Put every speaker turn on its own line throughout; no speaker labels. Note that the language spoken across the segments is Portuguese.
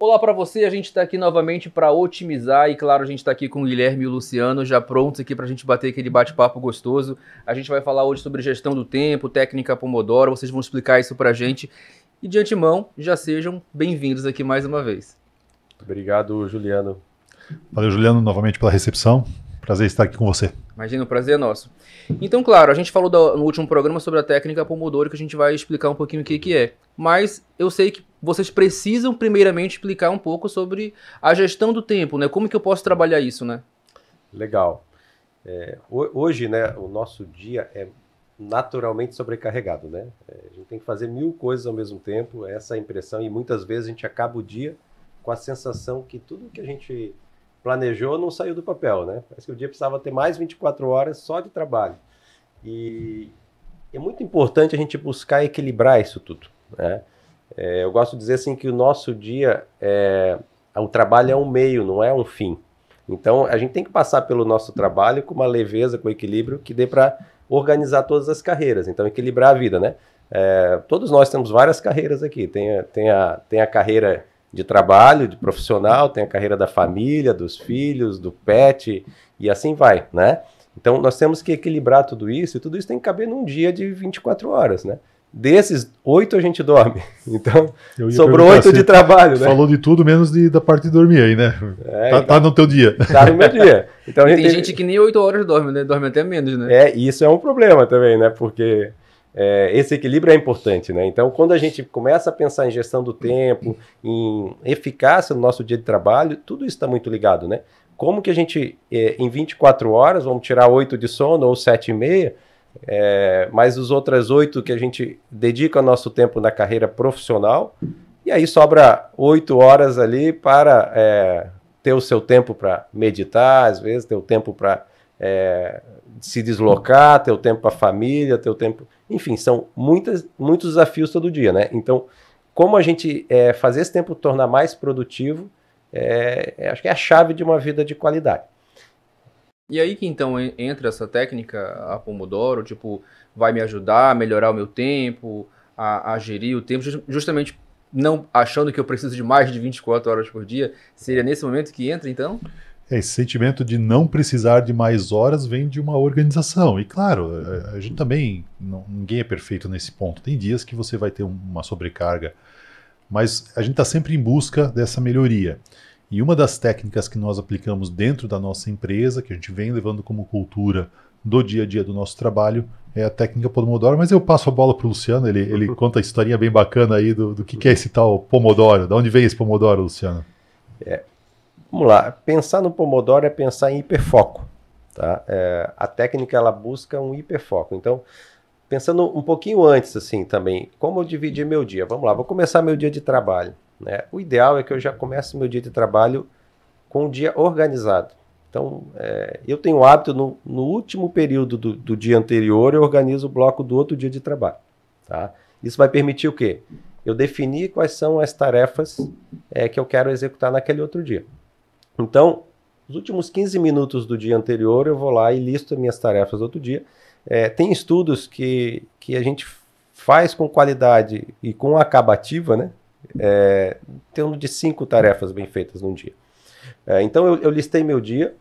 Olá para você, a gente está aqui novamente para otimizar e claro, a gente está aqui com o Guilherme e o Luciano já prontos aqui para a gente bater aquele bate-papo gostoso. A gente vai falar hoje sobre gestão do tempo, técnica Pomodoro, vocês vão explicar isso para a gente e de antemão já sejam bem-vindos aqui mais uma vez. Obrigado, Juliano.
Valeu, Juliano, novamente pela recepção. Prazer estar aqui com você.
Imagina, o prazer é nosso. Então, claro, a gente falou do, no último programa sobre a técnica Pomodoro, que a gente vai explicar um pouquinho o que, que é. Mas eu sei que vocês precisam, primeiramente, explicar um pouco sobre a gestão do tempo, né? Como que eu posso trabalhar isso, né?
Legal. É, hoje, né, o nosso dia é naturalmente sobrecarregado, né? É, a gente tem que fazer mil coisas ao mesmo tempo, essa é a impressão, e muitas vezes a gente acaba o dia com a sensação que tudo que a gente planejou não saiu do papel, né? Parece que o dia precisava ter mais 24 horas só de trabalho. E é muito importante a gente buscar equilibrar isso tudo, né? É, eu gosto de dizer assim que o nosso dia, é, o trabalho é um meio, não é um fim. Então a gente tem que passar pelo nosso trabalho com uma leveza, com equilíbrio que dê para organizar todas as carreiras. Então equilibrar a vida, né? É, todos nós temos várias carreiras aqui. Tem tem a, tem a carreira de trabalho, de profissional, tem a carreira da família, dos filhos, do pet e assim vai, né? Então nós temos que equilibrar tudo isso e tudo isso tem que caber num dia de 24 horas, né? Desses, oito a gente dorme. Então, sobrou oito de trabalho, né? Falou de
tudo, menos de, da parte de dormir aí, né? É, tá, tá então, tá, no teu dia. Tá no meu dia. Então, gente... Tem gente
que nem oito horas dorme, né? Dorme até menos, né?
É, isso é um problema também, né? Porque é, esse equilíbrio é importante, né? Então, quando a gente começa a pensar em gestão do tempo, em eficácia no nosso dia de trabalho, tudo isso está muito ligado, né? Como que a gente, é, em 24 horas, vamos tirar 8 de sono ou 7 e meia, é, mas os outras 8 que a gente dedica ao nosso tempo na carreira profissional, e aí sobra 8 horas ali para é, ter o seu tempo para meditar, às vezes, ter o tempo para é, se deslocar, ter o tempo para a família, ter o tempo. Enfim, são muitas, muitos desafios todo dia, né? Então, como a gente é, fazer esse tempo tornar mais produtivo, é, é acho que é a chave de uma vida de qualidade. E
aí que então entra essa técnica a Pomodoro, tipo, vai me ajudar a melhorar o meu tempo, a, a gerir o tempo, justamente não achando que eu preciso de mais de 24 horas por dia, seria nesse momento que entra então?
Esse sentimento de não precisar de mais horas vem de uma organização. E claro, a, gente também, não, ninguém é perfeito nesse ponto. Tem dias que você vai ter uma sobrecarga, mas a gente está sempre em busca dessa melhoria. E uma das técnicas que nós aplicamos dentro da nossa empresa, que a gente vem levando como cultura do dia a dia do nosso trabalho, é a técnica Pomodoro. Mas eu passo a bola para o Luciano, ele, ele conta a historinha bem bacana aí do, do que, que é esse tal Pomodoro. Da onde vem esse Pomodoro, Luciano?
É, Vamos lá, pensar no Pomodoro é pensar em hiperfoco. Tá? É, a técnica ela busca um hiperfoco. Então, pensando um pouquinho antes assim também, como eu dividir meu dia? Vamos lá, vou começar meu dia de trabalho. Né? O ideal é que eu já comece meu dia de trabalho com o dia organizado. Então, é, eu tenho o hábito, no, no último período do, do, dia anterior, eu organizo o bloco do outro dia de trabalho. Tá? Isso vai permitir o quê? Eu definir quais são as tarefas é, que eu quero executar naquele outro dia. Então, os últimos 15 minutos do dia anterior eu vou lá e listo minhas tarefas do outro dia. É, tem estudos que, que a gente faz com qualidade e com acabativa, né? É, tendo de cinco tarefas bem feitas num dia. É, então eu, eu, listei meu dia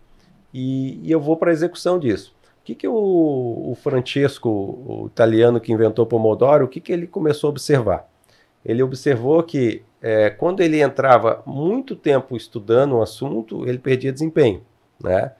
e, e eu vou para a execução disso. O que, que o, o Francesco, o italiano que inventou Pomodoro, o que, que ele começou a observar? ele observou que é, quando ele entrava muito tempo estudando um assunto, ele perdia desempenho. Né?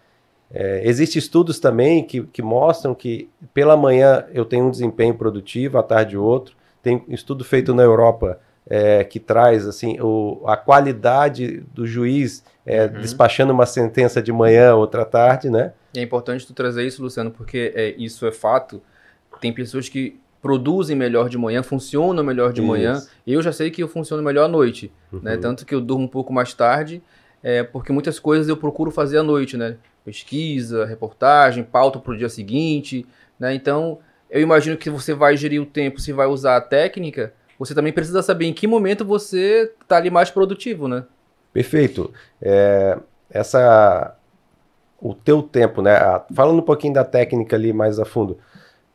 É, Existem estudos também que, que mostram que pela manhã eu tenho um desempenho produtivo, à tarde outro. Tem um estudo feito na Europa é, que traz assim o, a qualidade do juiz é, uhum. despachando uma sentença de manhã, outra tarde, né?
É importante tu trazer isso, Luciano, porque é, isso é fato. Tem pessoas que produzem melhor de manhã, funcionam melhor de Isso. manhã. Eu já sei que eu funciono melhor à noite, né? uhum. né? Tanto que eu durmo um pouco mais tarde, é, porque muitas coisas eu procuro fazer à noite, né? Pesquisa, reportagem, pauta para o dia seguinte, né? Então, eu imagino que você vai gerir o tempo, se vai usar a técnica, você também precisa saber em que momento você está ali mais produtivo, né?
Perfeito. É, essa... O teu tempo, né? Falando um pouquinho da técnica ali mais a fundo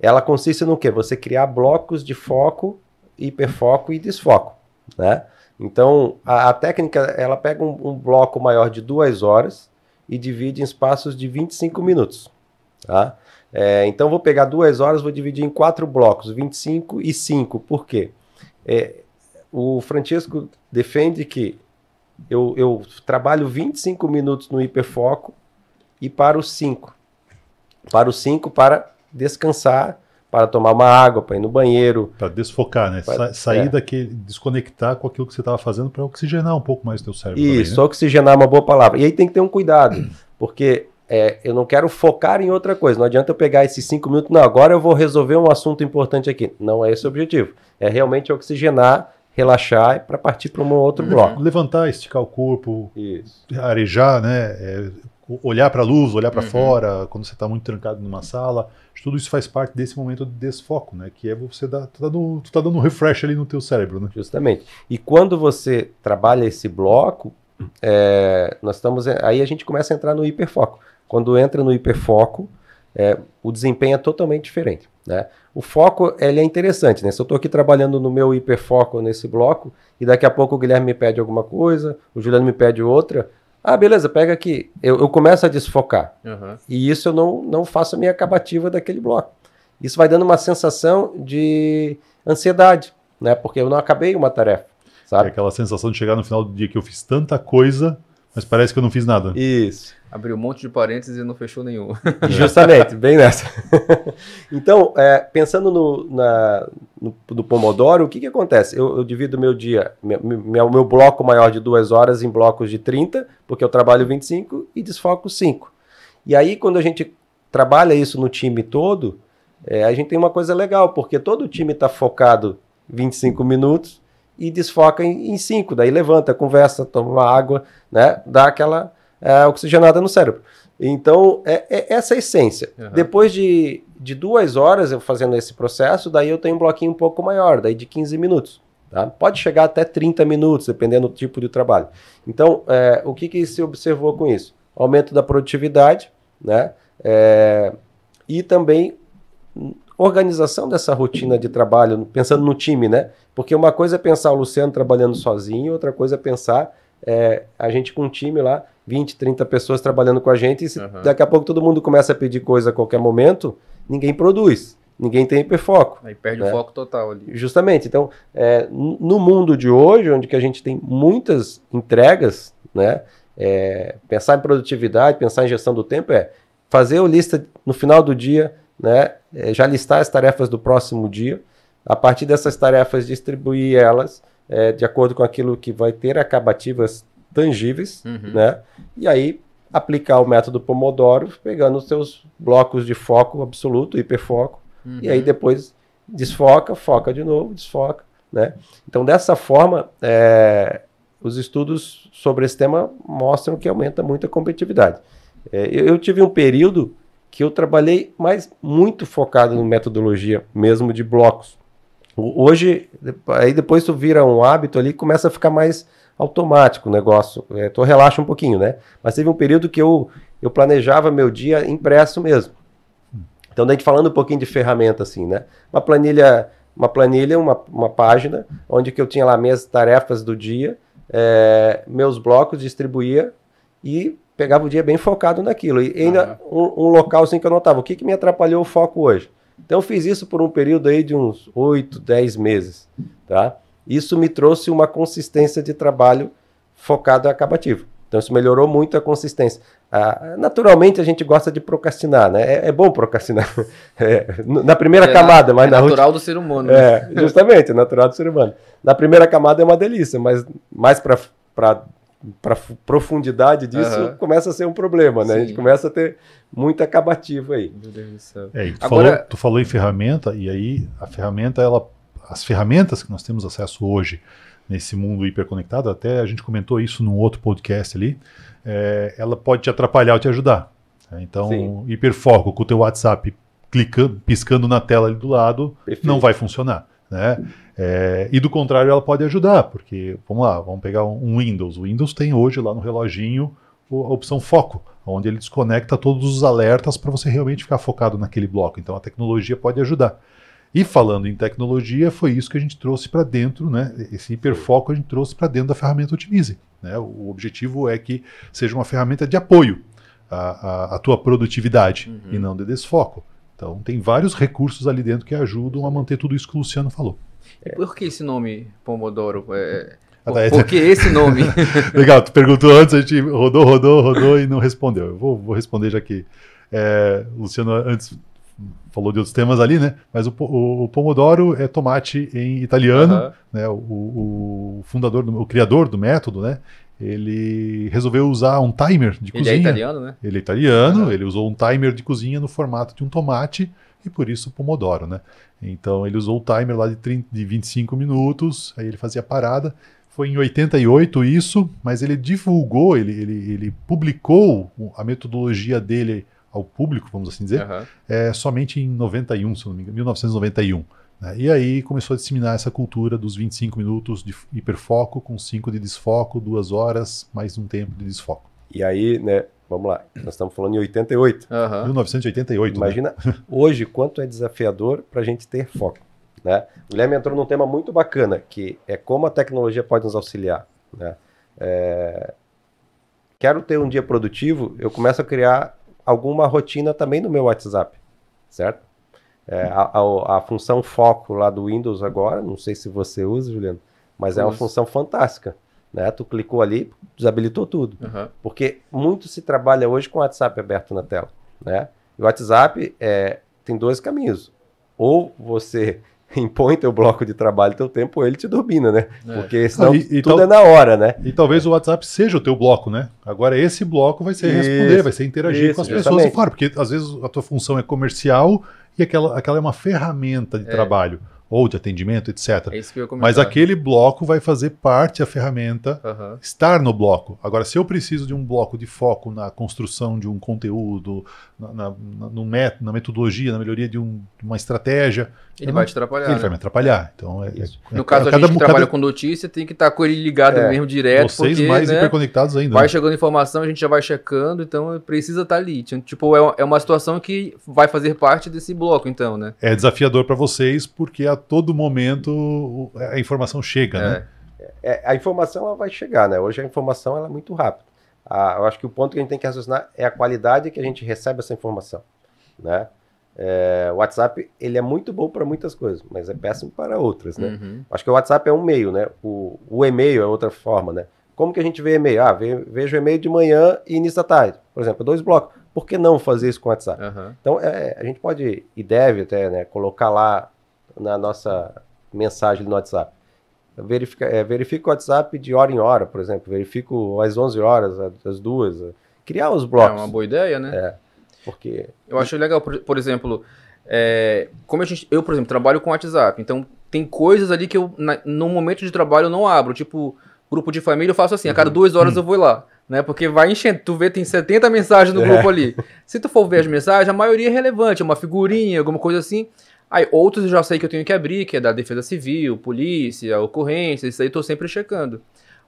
ela consiste no que? Você criar blocos de foco, hiperfoco e desfoco, né? Então, a, a técnica, ela pega um, um, bloco maior de duas horas e divide em espaços de 25 minutos, tá? É, então, vou pegar duas horas, vou dividir em quatro blocos, 25 e 5. Por quê? É, o Francisco defende que eu, eu trabalho 25 minutos no hiperfoco e para os 5. Para os 5, para descansar, para tomar uma água, para ir no banheiro. Para desfocar, né? Pra, é. sair é.
daquele, desconectar com aquilo que você estava fazendo para oxigenar um pouco mais o teu cérebro. Isso, também, né?
oxigenar é uma boa palavra. E aí tem que ter um cuidado, porque é, eu não quero focar em outra coisa. Não adianta eu pegar esses cinco minutos, não, agora eu vou resolver um assunto importante aqui. Não é esse
o objetivo. É realmente oxigenar, relaxar para partir para um outro uhum. bloco. Levantar, esticar o corpo, Isso. arejar, né? É, olhar para a luz, olhar para uhum. fora, quando você está muito trancado numa sala, tudo isso faz parte desse momento de desfoco, né? Que é você dar, tá dando, tu tá dando um refresh ali no teu cérebro, né? Justamente. E quando você trabalha esse
bloco, é, nós estamos é, aí a gente começa a entrar no hiperfoco. Quando entra no hiperfoco, é, o desempenho é totalmente diferente, né? O foco ele é interessante, né? Se eu estou aqui trabalhando no meu hiperfoco nesse bloco e daqui a pouco o Guilherme me pede alguma coisa, o Juliano me pede outra, ah, beleza, pega aqui. Eu, eu começo a desfocar. Uhum. E isso eu não, não faço a minha acabativa daquele bloco. Isso vai dando uma sensação de
ansiedade, né? Porque eu não acabei uma tarefa, sabe? É aquela sensação de chegar no final do dia que eu fiz tanta coisa mas parece que eu não fiz nada. Isso. Abriu um monte de parênteses e não fechou nenhum.
É. Justamente, bem nessa. então, é, pensando no, na, no, no, Pomodoro, o que, que acontece? Eu, eu divido meu dia, meu, meu, bloco maior de duas horas em blocos de 30, porque eu trabalho 25 e desfoco 5. E aí, quando a gente trabalha isso no time todo, é, a gente tem uma coisa legal, porque todo o time está focado 25 minutos e desfoca em, em cinco. Daí levanta, conversa, toma uma água, né? Dá aquela é, oxigenada no cérebro. Então, é, é essa a essência. Uhum. Depois de, de duas horas eu fazendo esse processo, daí eu tenho um bloquinho um pouco maior, daí de 15 minutos. Tá? Pode chegar até 30 minutos, dependendo do tipo de trabalho. Então, é, o que, que se observou com isso? Aumento da produtividade, né? É, e também organização dessa rotina de trabalho, pensando no time, né? Porque uma coisa é pensar o Luciano trabalhando sozinho, outra coisa é pensar é, a gente com um time lá, 20, 30 pessoas trabalhando com a gente, e se uhum. daqui a pouco todo mundo começa a pedir coisa a qualquer momento, ninguém produz, ninguém tem hiperfoco. Aí perde né? o foco total ali. Justamente. Então, é, no mundo de hoje, onde que a gente tem muitas entregas, né? É, pensar em produtividade, pensar em gestão do tempo é fazer a lista no final do dia, né? É, já listar as tarefas do próximo dia a partir dessas tarefas, distribuir elas é, de acordo com aquilo que vai ter acabativas tangíveis, uhum. né? E aí aplicar o método Pomodoro, pegando os seus blocos de foco absoluto, hiperfoco, uhum. e aí uhum. depois desfoca, foca de novo, desfoca, né? Então, dessa forma, é, os estudos sobre esse tema mostram que aumenta muito a competitividade. É, eu, eu, tive um período que eu trabalhei mais muito focado em metodologia mesmo de blocos. Hoje, aí depois tu vira um hábito ali, começa a ficar mais automático o negócio. É, tu relaxa um pouquinho, né? Mas teve um período que eu, eu planejava meu dia impresso mesmo. Então, daí falando um pouquinho de ferramenta, assim, né? Uma planilha, uma planilha, uma, uma página, onde que eu tinha lá minhas tarefas do dia, é, meus blocos, distribuía e pegava o dia bem focado naquilo. E ainda um, um, local assim que eu notava, o que, que me atrapalhou o foco hoje? Então eu fiz isso por um período aí de uns 8, 10 meses, tá? Isso me trouxe uma consistência de trabalho focado acabativo. Então isso melhorou muito a consistência. Ah, naturalmente a gente gosta de procrastinar, né? É, é bom procrastinar é, na primeira é camada, na, mas é na natural do ser humano. Né? É, justamente, é natural do ser humano. Na primeira camada é uma delícia, mas mais para para profundidade disso uhum. começa a ser um problema, né? Sim. A gente começa a ter muita acabativa aí. Meu Deus do céu. É, tu, Agora... falou,
tu falou em ferramenta e aí a ferramenta ela as ferramentas que nós temos acesso hoje nesse mundo hiperconectado, até a gente comentou isso num outro podcast ali, é, ela pode te atrapalhar ou te ajudar. Né? Então, hiperfoco com o teu WhatsApp clicando, piscando na tela ali do lado, Perfeito. não vai funcionar né? É, e do contrário, ela pode ajudar, porque, vamos lá, vamos pegar um, Windows. O Windows tem hoje lá no reloginho a opção foco, onde ele desconecta todos os alertas para você realmente ficar focado naquele bloco. Então a tecnologia pode ajudar. E falando em tecnologia, foi isso que a gente trouxe para dentro, né? Esse hiperfoco a gente trouxe para dentro da ferramenta Otimize. Né? O objetivo é que seja uma ferramenta de apoio à, à, à tua produtividade uhum. e não de desfoco. Então tem vários recursos ali dentro que ajudam a manter tudo isso que o Luciano falou.
E por que esse nome Pomodoro? É... Ah, por, é. por que esse nome? Legal,
tu perguntou antes, a gente rodou, rodou, rodou e não respondeu. Eu vou, vou responder já que é, o Luciano antes falou de outros temas ali, né? Mas o, o, o Pomodoro é tomate em italiano, né? O, o, fundador, o criador do método, né? ele resolveu usar um timer de cozinha. Ele é italiano, né? Ele é italiano, uhum. ele usou um timer de cozinha no formato de um tomate e por isso Pomodoro, né? Então ele usou o timer lá de, 30, de 25 minutos, aí ele fazia a parada. Foi em 88 isso, mas ele divulgou, ele, ele, ele publicou a metodologia dele ao público, vamos assim dizer, uhum. é, somente em 91, se não me engano, 1991. Né? E aí começou a disseminar essa cultura dos 25 minutos de hiperfoco, com 5 de desfoco, 2 horas, mais um tempo de desfoco.
E aí, né, vamos lá, nós estamos falando em 88. Uhum.
1988. Imagina né?
hoje quanto é desafiador para a gente ter foco. Né? O Guilherme entrou num tema muito bacana, que é como a tecnologia pode nos auxiliar. Né? É... Quero ter um dia produtivo, eu começo a criar alguma rotina também no meu WhatsApp, certo? É, a, a, a, função foco lá do Windows agora, não sei se você usa, Juliano, mas é uma função fantástica. Né? Tu clicou ali, desabilitou tudo. Uhum. Porque muito se trabalha hoje com o WhatsApp aberto na tela. Né? E o WhatsApp é, tem dois caminhos. Ou você impõe teu
bloco de trabalho, teu tempo, ou ele te domina, né? É. Porque senão ah, e, e tudo tal... é na hora, né? E talvez o WhatsApp seja o teu bloco, né? Agora esse bloco vai ser responder, vai ser interagir isso, com as pessoas e fora, porque às vezes a tua função é comercial e aquela, aquela é uma ferramenta de é. trabalho ou de atendimento, etc. É isso que eu Mas aquele bloco vai fazer parte da ferramenta uhum. estar no bloco. Agora, se eu preciso de um bloco de foco na construção de um conteúdo, na, na, no met, na metodologia, na melhoria de, um, uma estratégia. Ele vai te atrapalhar. Ele né? vai me atrapalhar. É. Então, é, é, no é caso, a gente que trabalha com
notícia tem que estar tá com ele ligado é. mesmo direto. Vocês porque, mais né, hiperconectados ainda. Vai né? chegando informação, a gente já vai checando, então precisa estar tá ali. Tipo, é uma situação que vai fazer parte desse bloco, então, né?
É desafiador para vocês porque a todo momento a informação chega, né? é. né?
É, a informação ela vai chegar, né? Hoje a informação ela é muito rápida. Ah, eu acho que o ponto que a gente tem que raciocinar é a qualidade que a gente recebe essa informação, né? É, o WhatsApp ele é muito bom para muitas coisas, mas é péssimo para outras, né? Uhum. Acho que o WhatsApp é um meio, né? O, o e-mail é outra forma, né? Como que a gente vê e-mail? Ah, ve, vejo e-mail de manhã e início da tarde, por exemplo, dois blocos. Por que não fazer isso com o WhatsApp? Uhum. Então é, a gente pode e deve até né, colocar lá na nossa mensagem no WhatsApp. Verifica, é, verifico o WhatsApp de hora em hora, por exemplo. Verifico às 11 horas, às 2. Criar os blocos. É uma boa ideia, né? É, porque...
Eu acho legal, por, por exemplo, é, como a gente, eu, por exemplo, trabalho com WhatsApp. Então, tem coisas ali que eu, na, no momento de trabalho, eu não abro. Tipo, grupo de família, eu faço assim. A cada duas horas eu vou lá né? Porque vai enchendo. Tu vê, tem 70 mensagens no é. grupo ali. Se tu for ver as mensagens, a maioria é relevante, é uma figurinha, alguma coisa assim. Aí outros eu já sei que eu tenho que abrir, que é da Defesa Civil, Polícia, Ocorrência, isso aí eu tô sempre checando.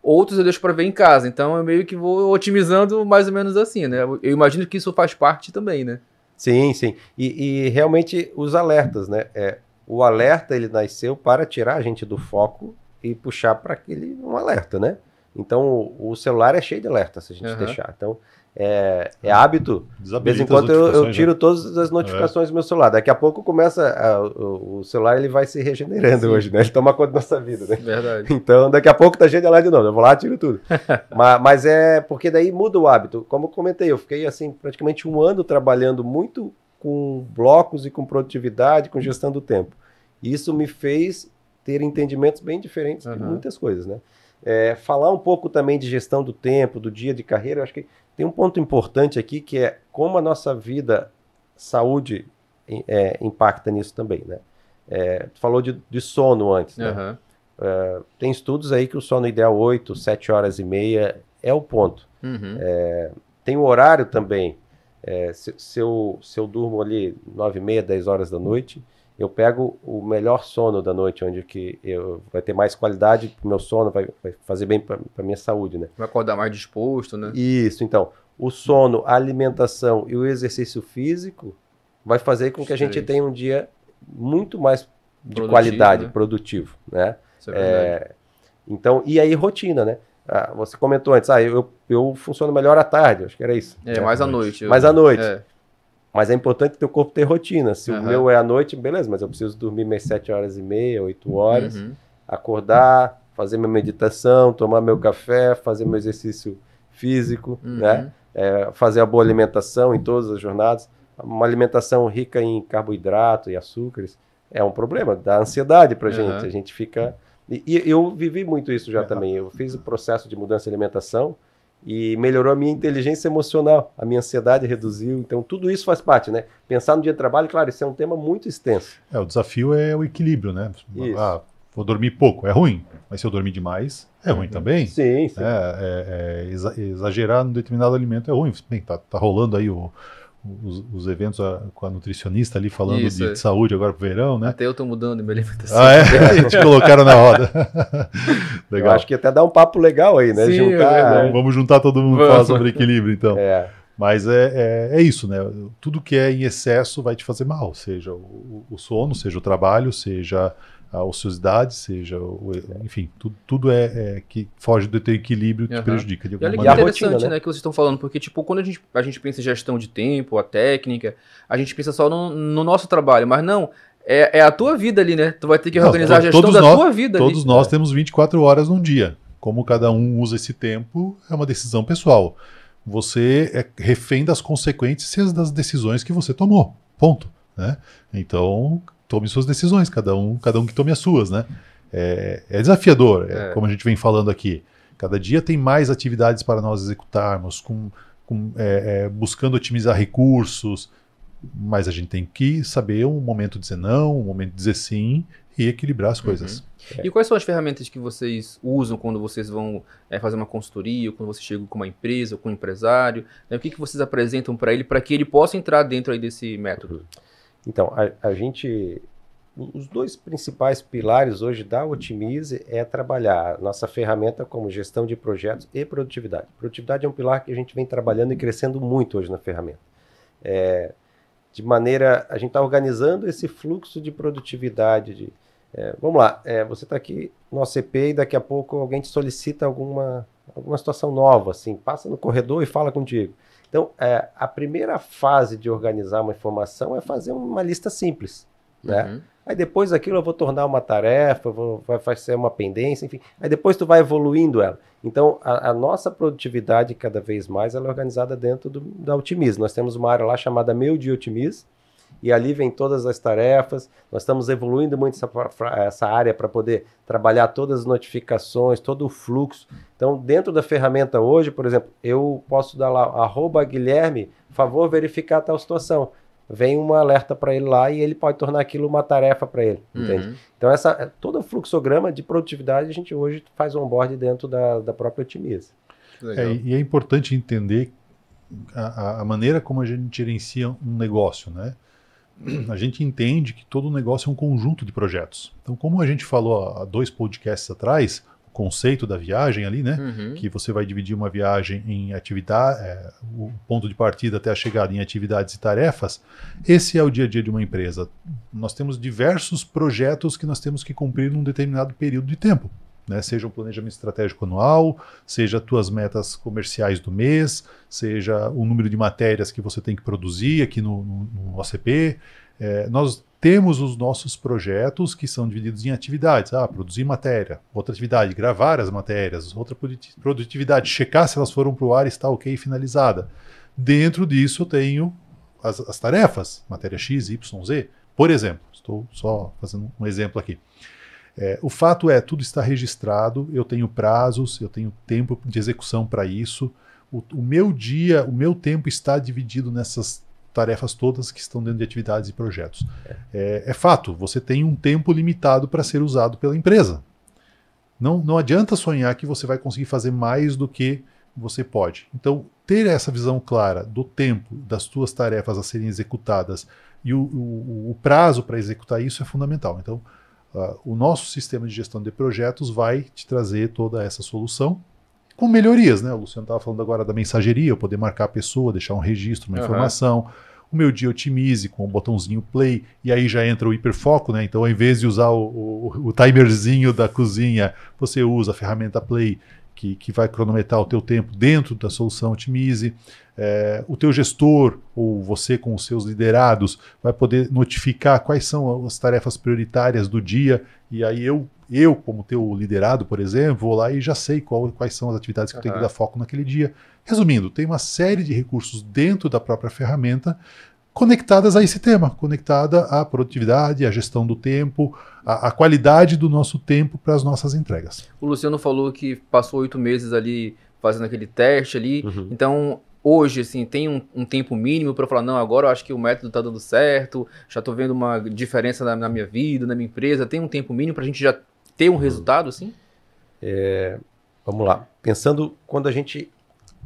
Outros eu deixo para ver em casa,
então eu meio que vou otimizando mais ou menos assim, né? Eu imagino que isso faz parte também, né? Sim, sim. E, e realmente os alertas, né? É, o alerta ele nasceu para tirar a gente do foco e puxar para aquele um alerta, né? Então o, o, celular é cheio de alerta se a gente uhum. deixar. Então é, é hábito, de vez em quando eu, eu, né? tiro né? todas as é. notificações é. do meu celular. Daqui a pouco começa. A, o, o, celular ele vai se regenerando Sim. hoje, né? Ele toma conta da nossa vida, né? Verdade. Então, daqui a pouco tá cheio de lá de novo. Eu vou lá tiro tudo. mas, mas, é porque daí muda o hábito. Como eu comentei, eu fiquei assim praticamente um ano trabalhando muito com blocos e com produtividade, com gestão do tempo. Isso me fez ter entendimentos bem diferentes uhum. de muitas coisas, né? É, falar um pouco também de gestão do tempo, do dia de carreira, eu acho que tem um ponto importante aqui que é como a nossa vida, saúde, é, impacta nisso também, né? É, tu falou de, de sono antes, né? Uhum. É, tem estudos aí que o sono ideal 8, 7 horas e meia é o ponto. Uhum. É, tem o horário também. É, se, se, eu, se eu durmo ali 9 e meia, 10 horas da noite, eu pego o melhor sono da noite, onde que eu vai ter mais qualidade o meu sono, vai, vai fazer bem para minha saúde, né? Vai acordar mais disposto, né? Isso, então. O sono, a alimentação e o exercício físico vai fazer com que a gente tenha um dia muito mais de produtivo, qualidade, né? produtivo, né? Isso é é, então, e aí rotina, né? Ah, você comentou antes, ah, eu, eu funciono melhor à tarde, acho que era isso. É, né? mais à noite. Mais eu... à noite. É. Mas é importante que teu corpo ter rotina. Se uhum. o meu é à noite, beleza, mas eu preciso dormir minhas 7 horas e meia, 8 horas, uhum. acordar, fazer minha meditação, tomar meu café, fazer meu exercício físico, uhum. né? É, fazer a boa alimentação em todas as jornadas. Uma alimentação rica em carboidrato e açúcares é um problema, dá ansiedade pra gente. A gente fica. E, e eu vivi muito isso já é também. Eu fiz o processo de mudança de alimentação e melhorou a minha inteligência emocional, a minha ansiedade reduziu. Então, tudo isso faz parte, né? Pensar no dia de trabalho, claro, isso é um tema muito extenso.
É, o desafio é o equilíbrio, né? Isso. Ah, vou dormir pouco, é ruim, mas se eu dormir demais, é ruim uhum. também. Sim, sim. É, é, é, exagerar num determinado alimento é ruim. Bem, tá, tá rolando aí o os, os eventos a, com a nutricionista ali falando Isso, de, é. de, saúde agora pro verão, né?
Até eu estou mudando minha alimentação. Ah, é?
Te colocaram na roda. legal. Eu acho
que até dá um papo legal aí, né? Sim, é juntar... É
Vamos juntar todo mundo Vamos. falar sobre equilíbrio, então. É. Mas é, é, é, isso, né? Tudo que é em excesso vai te fazer mal, seja o, o sono, seja o trabalho, seja a ociosidade, seja, o, enfim, tudo, tudo é, é, que foge do teu equilíbrio uhum. te prejudica de e olha Que interessante, rotina, né? né,
que vocês estão falando, porque tipo, quando a gente, a gente pensa em gestão de tempo, a técnica, a gente pensa só no, no nosso trabalho, mas não, é, é, a tua vida ali, né? Tu vai ter que organizar não, a gestão da nós, tua vida. Todos ali.
nós é. temos 24 horas num dia. Como cada um usa esse tempo, é uma decisão pessoal. Você é refém das consequências das decisões que você tomou. Ponto. Né? Então, tome suas decisões, cada um, cada um que tome as suas, né? É, é desafiador, é, é. como a gente vem falando aqui. Cada dia tem mais atividades para nós executarmos, com, com é, é, buscando otimizar recursos, mas a gente tem que saber um momento dizer não, um momento dizer sim e equilibrar as coisas. Uhum. É. E
quais são as ferramentas que vocês usam quando vocês vão é, fazer uma consultoria, ou quando vocês chegam com uma empresa ou com um empresário? Né? O que, que vocês apresentam para ele para que ele possa entrar dentro aí
desse método? Uhum. Então, a, a gente os dois principais pilares hoje da Otimize é trabalhar nossa ferramenta como gestão de projetos e produtividade. Produtividade é um pilar que a gente vem trabalhando e crescendo muito hoje na ferramenta. É, de maneira, a gente está organizando esse fluxo de produtividade. De, é, vamos lá, é, você está aqui no CP e daqui a pouco alguém te solicita alguma alguma situação nova, assim, passa no corredor e fala contigo. Então, é, a primeira fase de organizar uma informação é fazer uma lista simples, né? Uhum. Aí depois aquilo eu vou tornar uma tarefa, vou, vai, ser uma pendência, enfim. Aí depois tu vai evoluindo ela. Então, a, a nossa produtividade, cada vez mais, ela é organizada dentro do, da Otimiz. Nós temos uma área lá chamada Meu Dia Otimiz, e ali vem todas as tarefas. Nós estamos evoluindo muito essa, essa área para poder trabalhar todas as notificações, todo o fluxo. Então, dentro da ferramenta hoje, por exemplo, eu posso dar lá, arroba Guilherme, favor verificar tal situação. Vem um alerta para ele lá e ele pode tornar aquilo uma tarefa para ele, uhum. entende? Então, essa, todo o fluxograma de produtividade a gente hoje faz onboard dentro da, da própria Otimiza.
É, e é importante entender a, a maneira como a gente gerencia um negócio, né? a gente entende que todo negócio é um conjunto de projetos. Então, como a gente falou há dois podcasts atrás, o conceito da viagem ali, né? Uhum. Que você vai dividir uma viagem em atividade, é, o ponto de partida até a chegada em atividades e tarefas. Esse é o dia a dia de uma empresa. Nós temos diversos projetos que nós temos que cumprir num determinado período de tempo. Né? Seja um planejamento estratégico anual, seja tuas metas comerciais do mês, seja o número de matérias que você tem que produzir aqui no, no, no OCP. É, nós temos os nossos projetos que são divididos em atividades. Ah, produzir matéria, outra atividade, gravar as matérias, outra produtividade, checar se elas foram para o ar e está ok e finalizada. Dentro disso eu tenho as, as tarefas, matéria X, Y, Z. Por exemplo, estou só fazendo um exemplo aqui. É, o fato é, tudo está registrado, eu tenho prazos, eu tenho tempo de execução para isso. O, o, meu dia, o meu tempo está dividido nessas tarefas todas que estão dentro de atividades e projetos. É, é, é fato, você tem um tempo limitado para ser usado pela empresa. Não, não adianta sonhar que você vai conseguir fazer mais do que você pode. Então, ter essa visão clara do tempo das suas tarefas a serem executadas e o, o, o prazo para executar isso é fundamental. Então, Uh, o nosso sistema de gestão de projetos vai te trazer toda essa solução com melhorias, né? O Luciano estava falando agora da mensageria, eu poder marcar a pessoa, deixar um registro, uma uhum. informação. O meu dia otimize com o um botãozinho play, e aí já entra o hiperfoco, né? Então, ao invés de usar o, o, o timerzinho da cozinha, você usa a ferramenta play que, que vai cronometrar o teu tempo dentro da solução Otimize. É, o teu gestor ou você com os seus liderados vai poder notificar quais são as tarefas prioritárias do dia e aí eu eu como teu liderado por exemplo vou lá e já sei qual, quais são as atividades que uhum. eu tenho que dar foco naquele dia resumindo tem uma série de recursos dentro da própria ferramenta conectadas a esse tema, conectada à produtividade, à gestão do tempo, à, qualidade do nosso tempo para as nossas entregas.
O Luciano falou que passou oito meses ali fazendo aquele teste ali, uhum. então hoje, assim, tem um, um tempo mínimo para falar, não, agora eu acho que o método está dando certo, já estou vendo uma diferença na, na, minha vida, na minha empresa, tem um tempo mínimo para a gente já
ter um uhum. resultado, assim? É, vamos lá. Pensando quando a gente,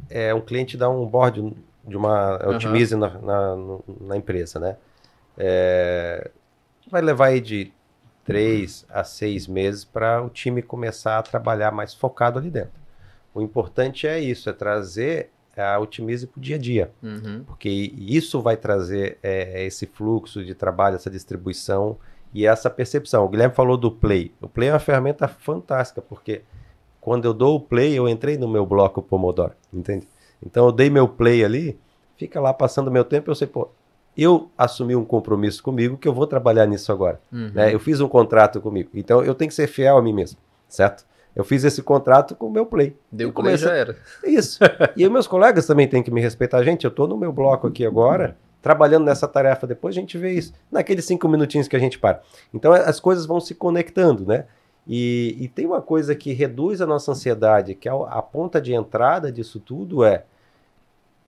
é, um cliente dá um board de uma uhum. otimize na, na, na, empresa, né? É, vai levar aí de três a seis meses para o time começar a trabalhar mais focado ali dentro. O importante é isso, é trazer a otimize para o dia a dia, uhum. porque isso vai trazer é, esse fluxo de trabalho, essa distribuição e essa percepção. O Guilherme falou do Play. O Play é uma ferramenta fantástica, porque quando eu dou o Play, eu entrei no meu bloco Pomodoro, entende? Então eu dei meu play ali, fica lá passando meu tempo, eu sei, pô, eu assumi um compromisso comigo que eu vou trabalhar nisso agora. Uhum. Né? Eu fiz um contrato comigo. Então eu tenho que ser fiel a mim mesmo, certo? Eu fiz esse contrato com o meu play. Deu como já era. Isso. e os meus colegas também têm que me respeitar. Gente, eu estou no meu bloco aqui agora, trabalhando nessa tarefa. Depois a gente vê isso. Naqueles cinco minutinhos que a gente para. Então as coisas vão se conectando, né? E, e tem uma coisa que reduz a nossa ansiedade, que a, é a ponta de entrada disso tudo é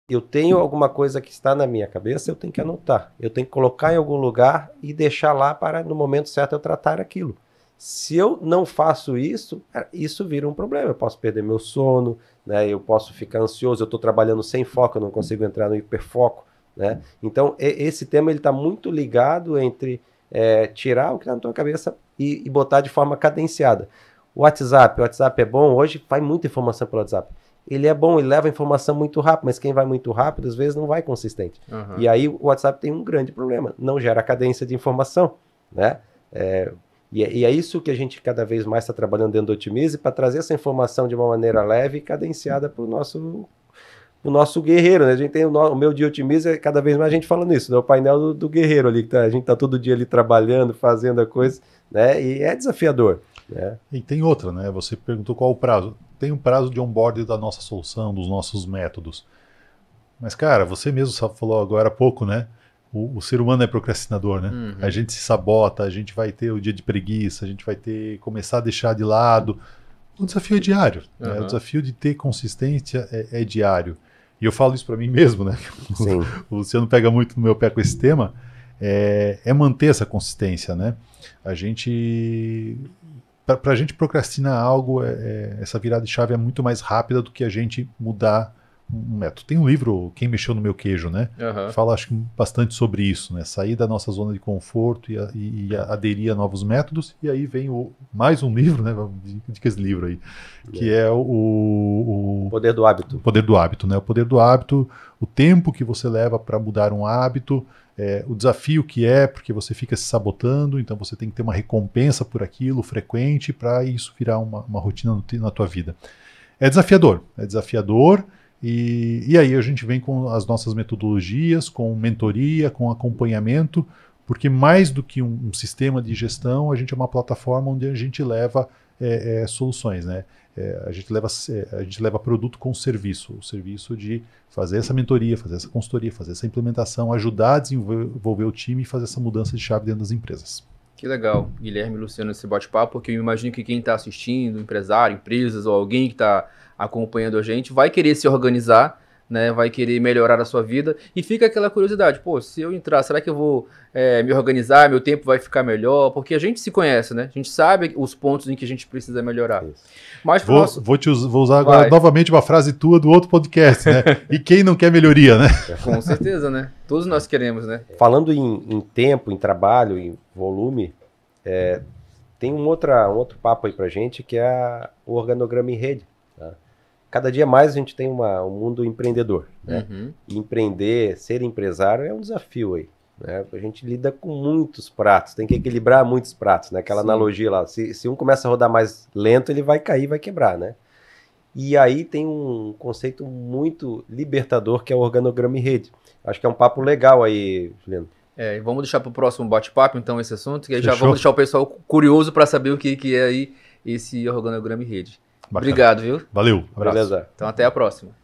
eu tenho alguma coisa que está na minha cabeça, eu tenho que anotar. Eu tenho que colocar em algum lugar e deixar lá para no momento certo eu tratar aquilo. Se eu não faço isso, é, isso vira um problema. Eu posso perder meu sono, né? eu posso ficar ansioso, eu estou trabalhando sem foco, eu não consigo entrar no hiperfoco. Né? Então, esse tema está muito ligado entre é, tirar o que está na tua cabeça e, e botar de forma cadenciada. O WhatsApp, o WhatsApp é bom, hoje vai muita informação pelo WhatsApp. Ele é bom, ele leva informação muito rápido, mas quem vai muito rápido, às vezes, não vai consistente. Uhum. E aí o WhatsApp tem um grande problema, não gera cadência de informação, né? É, e, é, e, é isso que a gente cada vez mais está trabalhando dentro do Otimize para trazer essa informação de uma maneira leve e cadenciada para o nosso o nosso guerreiro, né? A gente tem o, no, o meu dia otimista, é cada vez mais a gente falando isso, né? O painel do, do guerreiro ali, que tá, a gente tá todo dia ali trabalhando, fazendo a coisa, né? E é desafiador.
Né? E tem outra, né? Você perguntou qual o prazo. Tem um prazo de onboard da nossa solução, dos nossos métodos. Mas, cara, você mesmo falou agora há pouco, né? O, o, ser humano é procrastinador, né? Uhum. A gente se sabota, a gente vai ter o dia de preguiça, a gente vai ter começar a deixar de lado. O desafio é diário. Uhum. Né? O uhum. desafio de ter consistência é, é diário e eu falo isso para mim mesmo, né? O, Luciano pega muito no meu pé com esse tema, é, é manter essa consistência, né? A gente. Para a gente procrastinar algo, é, é, essa virada de chave é muito mais rápida do que a gente mudar um método. Tem um livro, Quem Mexeu no Meu Queijo, né? Uhum. Fala, acho que, bastante sobre isso, né? Sair da nossa zona de conforto e, e aderir a novos métodos. E aí vem o, mais um livro, né? De, de que esse livro aí? Que é o, o, Poder do Hábito. O poder do Hábito, né? O Poder do Hábito, o tempo que você leva para mudar um hábito, é, o desafio que é, porque você fica se sabotando, então você tem que ter uma recompensa por aquilo frequente para isso virar uma, uma rotina no, na tua vida. É desafiador, é desafiador. E, e aí a gente vem com as nossas metodologias, com mentoria, com acompanhamento, porque mais do que um, um sistema de gestão, a gente é uma plataforma onde a gente leva é, é, soluções, né? É, a, gente leva, é, a gente leva produto com serviço, o serviço de fazer essa mentoria, fazer essa consultoria, fazer essa implementação, ajudar a desenvolver o time e fazer essa mudança de chave dentro das empresas.
Que legal, Guilherme e Luciano, esse bate-papo, porque eu imagino que quem está assistindo, empresário, empresas ou alguém que está acompanhando a gente, vai querer se organizar, né? Vai querer melhorar a sua vida. E fica aquela curiosidade, pô, se eu entrar, será que eu vou é, me organizar? Meu tempo vai ficar melhor? Porque a gente se conhece, né? A gente sabe os pontos em que a gente precisa melhorar. Isso. Mas vou, nosso... vou, te
us vou usar agora novamente uma frase tua do outro podcast, né? e quem não quer melhoria, né? Com
certeza, né? Todos nós queremos, né? Falando em, em tempo, em trabalho, em volume, é, tem um, outra, um outro papo aí pra gente que é o organograma em rede cada dia mais a gente tem uma, um mundo empreendedor. Né? Uhum. Empreender, ser empresário é um desafio aí. Né? A gente lida com muitos pratos, tem que equilibrar muitos pratos, né? Aquela Sim. analogia lá, se, se um começa a rodar mais lento, ele vai cair, vai quebrar, né? E aí tem um conceito muito libertador que é o organograma e rede. Acho que é um papo legal aí, Juliano.
É, vamos deixar para o próximo bate-papo, então, esse assunto, que aí já vamos deixar o pessoal curioso para saber o que, que é aí esse organograma e rede. Bacana. Obrigado, viu? Valeu. Abraço. Beleza. Então até a próxima.